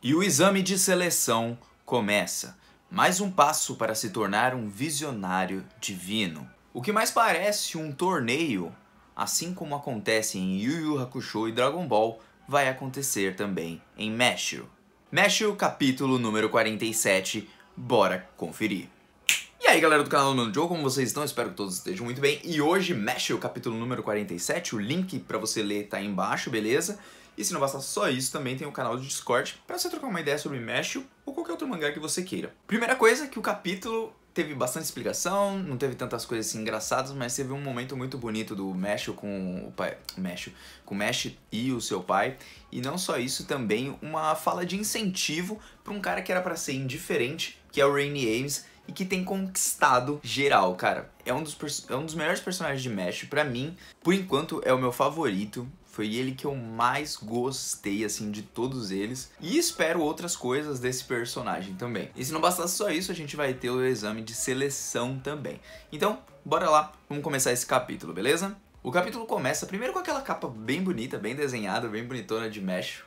E o exame de seleção começa. Mais um passo para se tornar um visionário divino. O que mais parece um torneio, assim como acontece em Yu Yu Hakusho e Dragon Ball, vai acontecer também em Meshiro. Meshiro capítulo número 47, bora conferir. E aí galera do canal Nando Joe, como vocês estão? Espero que todos estejam muito bem. E hoje Meshiro capítulo número 47, o link para você ler tá aí embaixo, beleza? E se não bastar só isso, também tem o um canal do Discord para você trocar uma ideia sobre Mesh ou qualquer outro mangá que você queira. Primeira coisa que o capítulo teve bastante explicação, não teve tantas coisas assim engraçadas, mas teve um momento muito bonito do Mesh com o pai, Mesh, com o Mesh e o seu pai. E não só isso, também uma fala de incentivo para um cara que era para ser indiferente, que é o Rainy Ames, e que tem conquistado geral, cara. É um dos, é um dos melhores personagens de Mesh para mim. Por enquanto é o meu favorito. Foi ele que eu mais gostei, assim, de todos eles. E espero outras coisas desse personagem também. E se não bastasse só isso, a gente vai ter o exame de seleção também. Então, bora lá, vamos começar esse capítulo, beleza? O capítulo começa primeiro com aquela capa bem bonita, bem desenhada, bem bonitona de Mesh.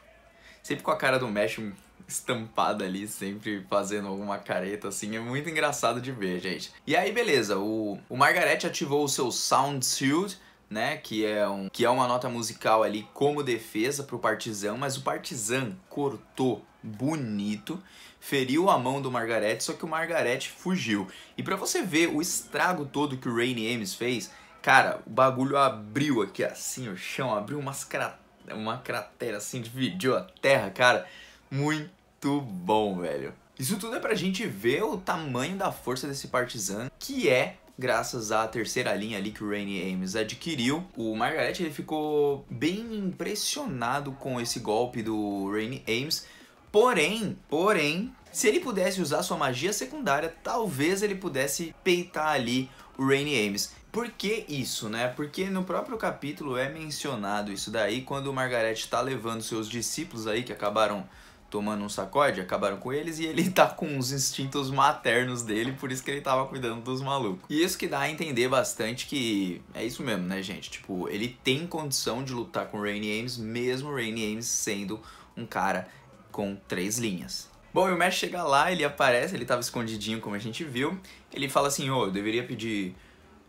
Sempre com a cara do Mesh estampada ali, sempre fazendo alguma careta, assim, é muito engraçado de ver, gente. E aí, beleza, o, o Margaret ativou o seu Sound Shield, né? Que é, um, que é uma nota musical ali como defesa pro Partizan, mas o Partizan cortou bonito, feriu a mão do Margarete, só que o Margarete fugiu. E para você ver o estrago todo que o Rainy Ames fez, cara, o bagulho abriu aqui assim, o chão abriu umas crat uma cratera assim, dividiu a terra, cara. Muito bom, velho. Isso tudo é pra gente ver o tamanho da força desse Partizan, que é graças à terceira linha ali que o Rainy Ames adquiriu. O Margaret ele ficou bem impressionado com esse golpe do Rainy Ames, porém, porém, se ele pudesse usar sua magia secundária, talvez ele pudesse peitar ali o Rainy Ames. Por que isso, né? Porque no próprio capítulo é mencionado isso daí, quando o Margaret está levando seus discípulos aí que acabaram tomando um sacode, acabaram com eles e ele tá com os instintos maternos dele, por isso que ele tava cuidando dos malucos. E isso que dá a entender bastante que é isso mesmo, né, gente? Tipo, ele tem condição de lutar com o Rainy Ames, mesmo o Rainy Ames sendo um cara com três linhas. Bom, e o Mesh chega lá, ele aparece, ele tava escondidinho como a gente viu, ele fala assim, ô, oh, eu deveria pedir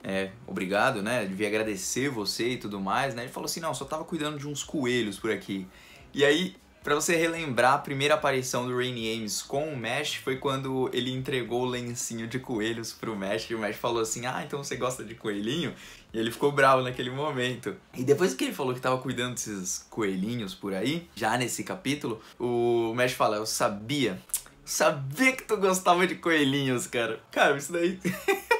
é, obrigado, né, devia agradecer você e tudo mais, né, ele falou assim, não, só tava cuidando de uns coelhos por aqui. E aí para você relembrar, a primeira aparição do Rainy Ames com o Mesh foi quando ele entregou o lencinho de coelhos pro Mesh e o Mesh falou assim: "Ah, então você gosta de coelhinho?" E ele ficou bravo naquele momento. E depois que ele falou que tava cuidando desses coelhinhos por aí, já nesse capítulo, o Mesh fala: "Eu sabia. Sabia que tu gostava de coelhinhos, cara." Cara, isso daí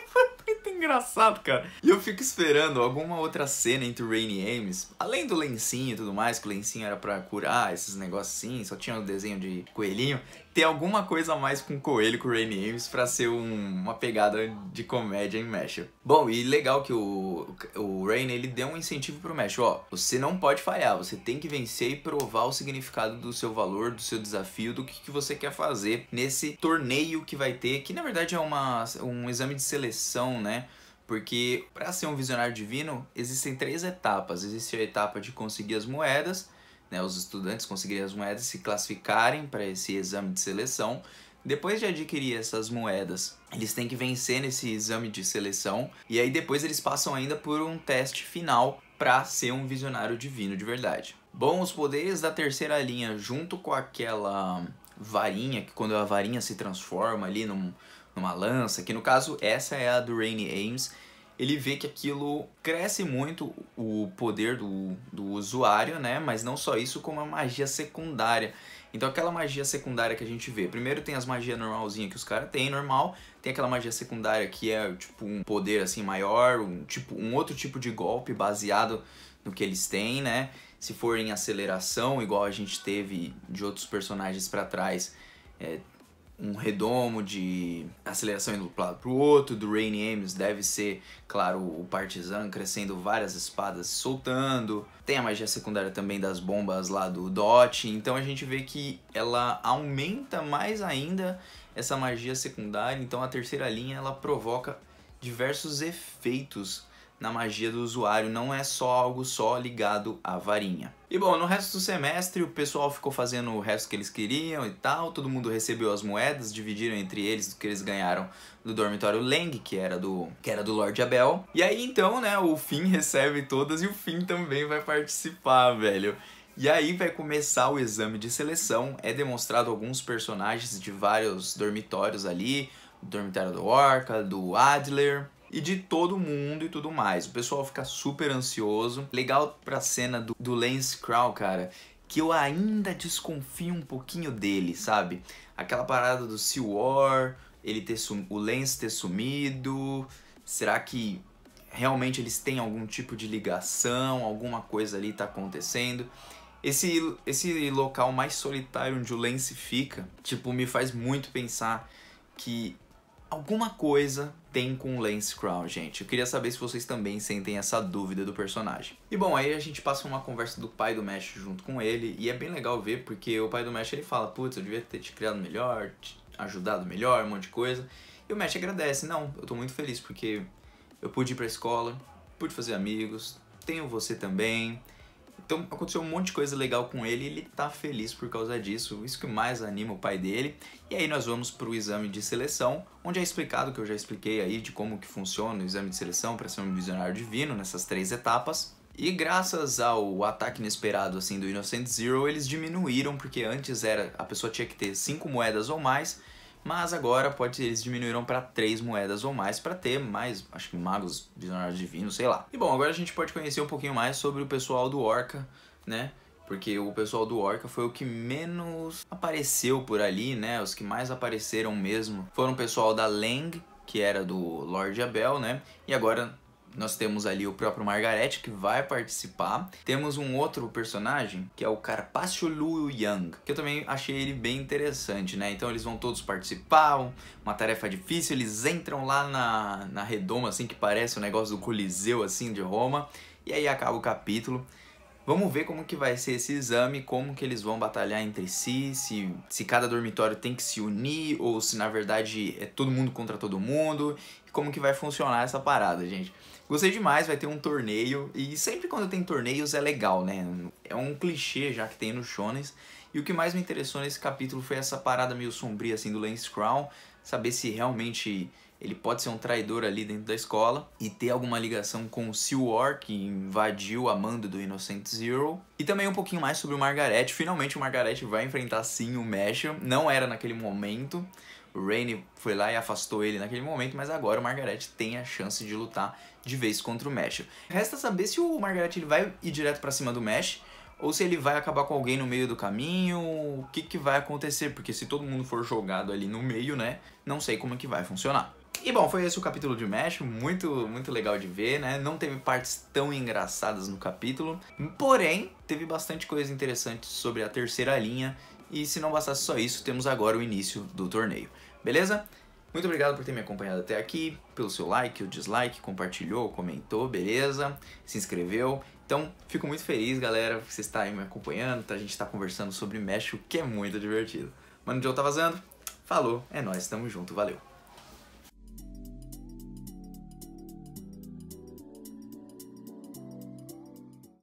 engraçado, cara. E eu fico esperando alguma outra cena entre o Rainy Ames, além do lencinho e tudo mais, que o lencinho era para curar esses assim, só tinha o um desenho de coelhinho, ter alguma coisa a mais com o coelho com o Rainy Ames pra ser um, uma pegada de comédia em Mesh. Bom, e legal que o, o Rainy, ele deu um incentivo pro Mesh, ó, você não pode falhar, você tem que vencer e provar o significado do seu valor, do seu desafio, do que, que você quer fazer nesse torneio que vai ter, que na verdade é uma, um exame de seleção, né, porque para ser um visionário divino, existem três etapas. Existe a etapa de conseguir as moedas, né, os estudantes conseguirem as moedas se classificarem para esse exame de seleção. Depois de adquirir essas moedas, eles têm que vencer nesse exame de seleção e aí depois eles passam ainda por um teste final para ser um visionário divino de verdade. Bom, os poderes da terceira linha junto com aquela varinha, que quando a varinha se transforma ali num, numa lança, que no caso essa é a do Rainy Ames, ele vê que aquilo cresce muito o poder do, do usuário, né? Mas não só isso, como a magia secundária. Então aquela magia secundária que a gente vê, primeiro tem as magias normalzinha que os caras têm, normal, tem aquela magia secundária que é tipo um poder assim maior, um tipo um outro tipo de golpe baseado no que eles têm, né? Se for em aceleração, igual a gente teve de outros personagens para trás, é, um redomo de aceleração indo para o outro, do Rainy Ames deve ser, claro, o Partizan crescendo várias espadas soltando. Tem a magia secundária também das bombas lá do Dot, então a gente vê que ela aumenta mais ainda essa magia secundária, então a terceira linha ela provoca diversos efeitos na magia do usuário, não é só algo só ligado à varinha. E bom, no resto do semestre o pessoal ficou fazendo o resto que eles queriam e tal, todo mundo recebeu as moedas, dividiram entre eles o que eles ganharam do dormitório Leng, que era do que era do Lord Abel. E aí então, né, o Finn recebe todas e o Finn também vai participar, velho. E aí vai começar o exame de seleção, é demonstrado alguns personagens de vários dormitórios ali, o dormitório do Orca, do Adler, e de todo mundo e tudo mais. O pessoal fica super ansioso. Legal pra cena do, do Lance Crow, cara, que eu ainda desconfio um pouquinho dele, sabe? Aquela parada do Sea War, ele ter sum... o Lance ter sumido. Será que realmente eles têm algum tipo de ligação? Alguma coisa ali tá acontecendo? Esse, esse local mais solitário onde o Lance fica, tipo, me faz muito pensar que Alguma coisa tem com Lance Crown, gente. Eu queria saber se vocês também sentem essa dúvida do personagem. E bom, aí a gente passa uma conversa do pai do Mesh junto com ele, e é bem legal ver porque o pai do Mesh ele fala: Putz, eu devia ter te criado melhor, te ajudado melhor, um monte de coisa. E o Mesh agradece: Não, eu tô muito feliz porque eu pude ir pra escola, pude fazer amigos, tenho você também. Então aconteceu um monte de coisa legal com ele e ele tá feliz por causa disso, isso que mais anima o pai dele. E aí nós vamos para o exame de seleção, onde é explicado que eu já expliquei aí de como que funciona o exame de seleção para ser um visionário divino nessas três etapas. E graças ao ataque inesperado assim do Innocent Zero, eles diminuíram porque antes era a pessoa tinha que ter cinco moedas ou mais mas agora pode ser, eles diminuíram para três moedas ou mais para ter mais, acho que magos, visionários divinos, sei lá. E bom, agora a gente pode conhecer um pouquinho mais sobre o pessoal do Orca, né? Porque o pessoal do Orca foi o que menos apareceu por ali, né? Os que mais apareceram mesmo foram o pessoal da Leng, que era do Lord Abel, né? E agora nós temos ali o próprio Margarete, que vai participar. Temos um outro personagem, que é o Carpaccio Lu Yang, que eu também achei ele bem interessante, né? Então eles vão todos participar, uma tarefa difícil, eles entram lá na, na redoma, assim, que parece o um negócio do Coliseu, assim, de Roma. E aí acaba o capítulo. Vamos ver como que vai ser esse exame, como que eles vão batalhar entre si, se, se cada dormitório tem que se unir ou se na verdade é todo mundo contra todo mundo, e como que vai funcionar essa parada, gente. Gostei demais, vai ter um torneio, e sempre quando tem torneios é legal, né? É um clichê já que tem no shonen e o que mais me interessou nesse capítulo foi essa parada meio sombria assim do Lance Crown, saber se realmente ele pode ser um traidor ali dentro da escola e ter alguma ligação com o Seal War, que invadiu a mando do Innocent Zero. E também um pouquinho mais sobre o Margaret. Finalmente o Margaret vai enfrentar sim o Mesh. Não era naquele momento. O Rainy foi lá e afastou ele naquele momento, mas agora o Margaret tem a chance de lutar de vez contra o Mesh. Resta saber se o Margaret ele vai ir direto para cima do Mesh ou se ele vai acabar com alguém no meio do caminho, o que, que vai acontecer, porque se todo mundo for jogado ali no meio, né, não sei como é que vai funcionar. E bom, foi esse o capítulo de Mesh, muito, muito legal de ver, né? Não teve partes tão engraçadas no capítulo, porém, teve bastante coisa interessante sobre a terceira linha, e se não bastasse só isso, temos agora o início do torneio, beleza? Muito obrigado por ter me acompanhado até aqui, pelo seu like, o dislike, compartilhou, comentou, beleza? Se inscreveu. Então, fico muito feliz, galera, que você está aí me acompanhando, tá, a gente está conversando sobre Mesh, o que é muito divertido. Mano Joe tá vazando. Falou, é nóis, tamo junto, valeu.